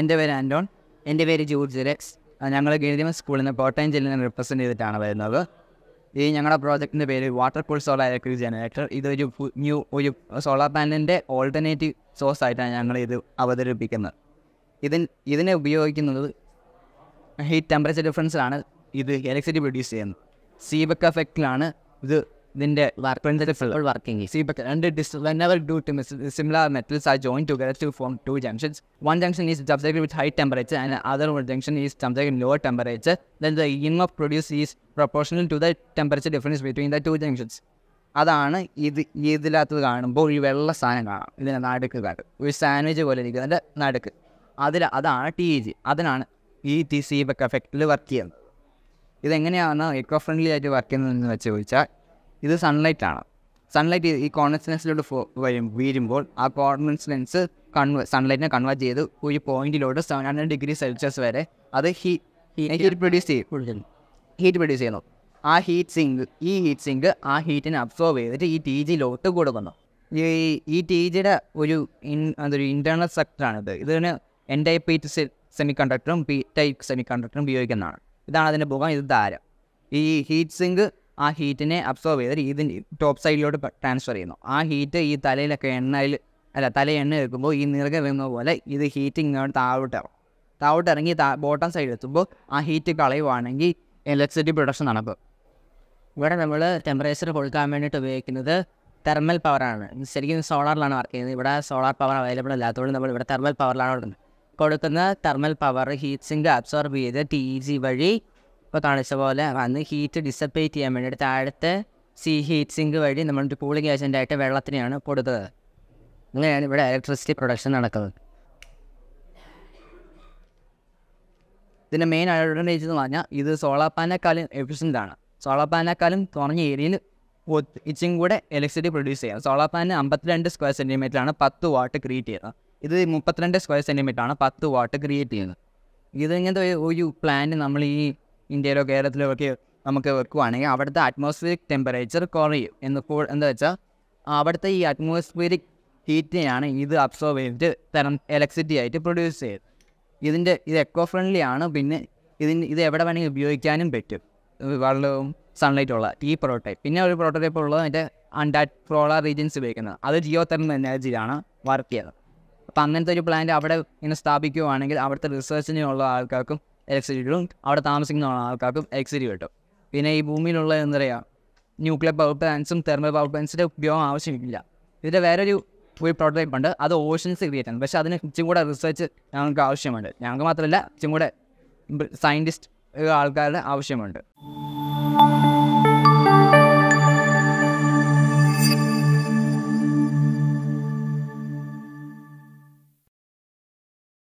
എൻ്റെ പേര് ആൻഡോൺ എൻ്റെ പേര് ജൂർജ് ജെറക്സ് ഞങ്ങൾ ഗിരിമ സ്കൂളിൽ നിന്ന് കോട്ടയം ജില്ലയിൽ റിപ്രസെൻ്റ് ചെയ്തിട്ടാണ് വരുന്നത് ഈ ഞങ്ങളുടെ പ്രോജക്റ്റിൻ്റെ പേര് water cool solar electric generator ഇതൊരു ന്യൂ ഒരു സോളാർ പാനലിൻ്റെ ഓൾട്ടർനേറ്റീവ് സോഴ്സ് ആയിട്ടാണ് ഞങ്ങൾ ഇത് അവതരിപ്പിക്കുന്നത് ഇതിന് ഇതിനെ ഉപയോഗിക്കുന്നത് ഹീറ്റ് ടെമ്പറേച്ചർ ഡിഫറൻസിലാണ് ഇത് ഇലക്ട്രിസിറ്റി പ്രൊഡ്യൂസ് ചെയ്യുന്നത് സീബക്ക് എഫക്റ്റിലാണ് ഇത് ഇതിന്റെ വർക്കിംഗ് രണ്ട് due to similar metals are join together to form two junctions one junction is subject with high temperature and other junction is subject lower temperature then the ഇംഗ് produce is proportional to the temperature difference between the two junctions അതാണ് ഇത് ഇതിലാത്തത് കാണുമ്പോൾ ഈ വെള്ള സാധനം കാണാം ഇതിൻ്റെ നടുക്ക് കാട്ടും ഒരു സാൻഡ്വിച്ച് പോലെ ഇരിക്കും അതിൻ്റെ നടുക്ക് അതിൽ അതാണ് ടി ഇ ജി അതിനാണ് ഈ ടി സി ബക്ക് എഫക്റ്റിൽ വർക്ക് ചെയ്യുന്നത് ഇതെങ്ങനെയാണ് ഇക്കോ ഫ്രണ്ട്ലി ആയിട്ട് വർക്ക് ചെയ്യുന്നതെന്ന് വെച്ച് ചോദിച്ചാൽ ഇത് സൺലൈറ്റാണ് സൺലൈറ്റ് ഈ കോൺവെൻസ് ലെൻസിലോട്ട് വരും വീരുമ്പോൾ ആ കോൺവെൻസ് ലെൻസ് കൺവ സൺലൈറ്റിനെ കൺവേർട്ട് ചെയ്ത് ഒരു പോയിന്റിലോട്ട് സെവൻ ഹൺഡ്രഡ് ഡിഗ്രി സെൽഷ്യസ് വരെ അത് ഹീറ്റ് പ്രൊഡ്യൂസ് ചെയ്യും ഹീറ്റ് പ്രൊഡ്യൂസ് ചെയ്യുന്നു ആ ഹീറ്റ് സിങ്ക് ഈ ഹീറ്റ് സിങ്ക് ആ ഹീറ്റിനെ അബ്സോർവ് ചെയ്തിട്ട് ഈ ടി ജിയിലോട്ട് കൊടുക്കുന്നു ഈ ഈ ടി ജിയുടെ ഒരു ഇൻ അതൊരു ഇൻറ്റേർണൽ സ്ട്രക്ചറാണിത് ഇതിന് എൻ ടൈപ്പ് പി സെമി കണ്ടക്ടറും പി ടൈപ്പ് സെമി കണ്ടക്ടറും ഉപയോഗിക്കുന്നതാണ് ഇതാണ് അതിൻ്റെ മുഖം ഇത് ധാരം ഈ ഹീറ്റ് സിങ്ക് ആ ഹീറ്റിനെ അബ്സോർവ് ചെയ്ത് ഇതിൻ്റെ ടോപ്പ് സൈഡിലോട്ട് ട്രാൻസ്ഫർ ചെയ്യുന്നു ആ ഹീറ്റ് ഈ തലയിലൊക്കെ എണ്ണയിൽ അല്ല തല എണ്ണ വെക്കുമ്പോൾ ഈ നിറകെ വരുന്ന പോലെ ഇത് ഹീറ്റ് ഇങ്ങോട്ട് താഴോട്ട് ഇറങ്ങും താഴോട്ട് ഇറങ്ങി താ ബോട്ടം എത്തുമ്പോൾ ആ ഹീറ്റ് കളയുവാണെങ്കിൽ ഇലക്ട്രിസിറ്റി പ്രൊഡക്ഷൻ നടക്കും ഇവിടെ നമ്മൾ ടെമ്പറേച്ചർ കൊടുക്കാൻ വേണ്ടിയിട്ട് ഉപയോഗിക്കുന്നത് തെർമൽ പവറാണ് ശരിക്കും സോളാറിലാണ് വർക്ക് ചെയ്യുന്നത് ഇവിടെ സോളാർ പവർ അവൈലബിൾ അല്ലാത്തതുകൊണ്ട് നമ്മൾ ഇവിടെ തെർമൽ പവറിലാണ് കൊടുക്കുന്നത് കൊടുക്കുന്ന thermal power heat sink absorb ചെയ്ത് ടി ജി വഴി ഇപ്പോൾ കാണിച്ച പോലെ വന്ന് ഹീറ്റ് ഡിസപ്പേറ്റ് ചെയ്യാൻ വേണ്ടിയിട്ട് താഴത്തെ സി ഹീറ്റ് സിങ്ക് വഴി നമ്മൾ കൂളിംഗ് ഏജൻ്റ് ആയിട്ട് വെള്ളത്തിനെയാണ് കൊടുത്തത് അങ്ങനെയാണ് ഇവിടെ ഇലക്ട്രിസിറ്റി പ്രൊഡക്ഷൻ നടക്കുന്നത് ഇതിൻ്റെ മെയിൻ അഡ്വാൻറ്റേജ് എന്ന് പറഞ്ഞാൽ ഇത് സോളാർ പാനേക്കാളും എഫിഷ്യൻ്റ് ആണ് സോളാർ പാനേക്കാളും കുറഞ്ഞ ഏരിയയിൽ ഇച്ചും കൂടെ ഇലക്ട്രിസിറ്റി പ്രൊഡ്യൂസ് ചെയ്യാം സോളാർ പാന് അമ്പത്തിരണ്ട് സ്ക്വയർ സെൻറ്റിമീറ്ററാണ് പത്ത് വാട്ട് ക്രിയേറ്റ് ചെയ്യുന്നത് ഇത് മുപ്പത്തിരണ്ട് സ്ക്വയർ സെൻറ്റിമീറ്ററാണ് പത്ത് വാട്ട് ക്രിയേറ്റ് ചെയ്യുന്നത് ഇത് ഒരു പ്ലാന് നമ്മൾ ഈ ഇന്ത്യയിലോ കേരളത്തിലോ ഒക്കെ നമുക്ക് വെക്കുവാണെങ്കിൽ അവിടുത്തെ അറ്റ്മോസ്ഫിയറിക് ടെമ്പറേച്ചർ കുറയും എന്ന് എന്താ വെച്ചാൽ അവിടുത്തെ ഈ അറ്റ്മോസ്ഫിയറിക് ഹീറ്റിനെയാണ് ഇത് അബ്സോർവ് ചെയ്തിട്ട് തരം ഇലക്ട്രിസിറ്റി ആയിട്ട് പ്രൊഡ്യൂസ് ചെയ്ത് ഇതിൻ്റെ ഇത് എക്കോ ഫ്രണ്ട്ലി ആണ് പിന്നെ ഇതിന് ഇത് എവിടെ വേണമെങ്കിൽ ഉപയോഗിക്കാനും പറ്റും വെള്ളവും സൺലൈറ്റ് ഉള്ള ഈ പ്രോട്ടോടൈപ്പ് പിന്നെ ഒരു പ്രോട്ടോടൈപ്പ് ഉള്ളത് അതിൻ്റെ അൺഡാറ്റ് ഫ്ലോളാർ റീജിയൻസ് ഉപയോഗിക്കുന്നത് അത് ജിയോ തെർമൽ എനർജിയിലാണ് വർക്ക് ചെയ്യുന്നത് അപ്പം അങ്ങനത്തെ ഒരു പ്ലാന്റ് അവിടെ ഇങ്ങനെ സ്ഥാപിക്കുവാണെങ്കിൽ അവിടുത്തെ റിസർച്ചിനുള്ള ആൾക്കാർക്കും ഇലക്ട്രിസിറ്റി കിട്ടും അവിടെ താമസിക്കുന്ന ആൾക്കാർക്കും ഇലക്ട്രിസിറ്റി കിട്ടും പിന്നെ ഈ ഭൂമിയിലുള്ള എന്താ പറയുക ന്യൂക്ലിയർ പവർ പ്ലാന്റ്സും തെർമൽ പവർ പ്ലാന്റ്സിൻ്റെ ഉപയോഗം ആവശ്യമില്ല ഇതിൻ്റെ വേറൊരു ഒരു പ്രോട്ടോടൈപ്പ് ഉണ്ട് അത് ഓഷൻസ് ക്രിയേറ്റ് ആണ് പക്ഷേ അതിന് ഇച്ചും കൂടെ റിസർച്ച് ഞങ്ങൾക്ക് ആവശ്യമുണ്ട് ഞങ്ങൾക്ക് മാത്രമല്ല ഇച്ചും കൂടെ സയൻറ്റിസ്റ്റ് ആൾക്കാരുടെ ആവശ്യമുണ്ട്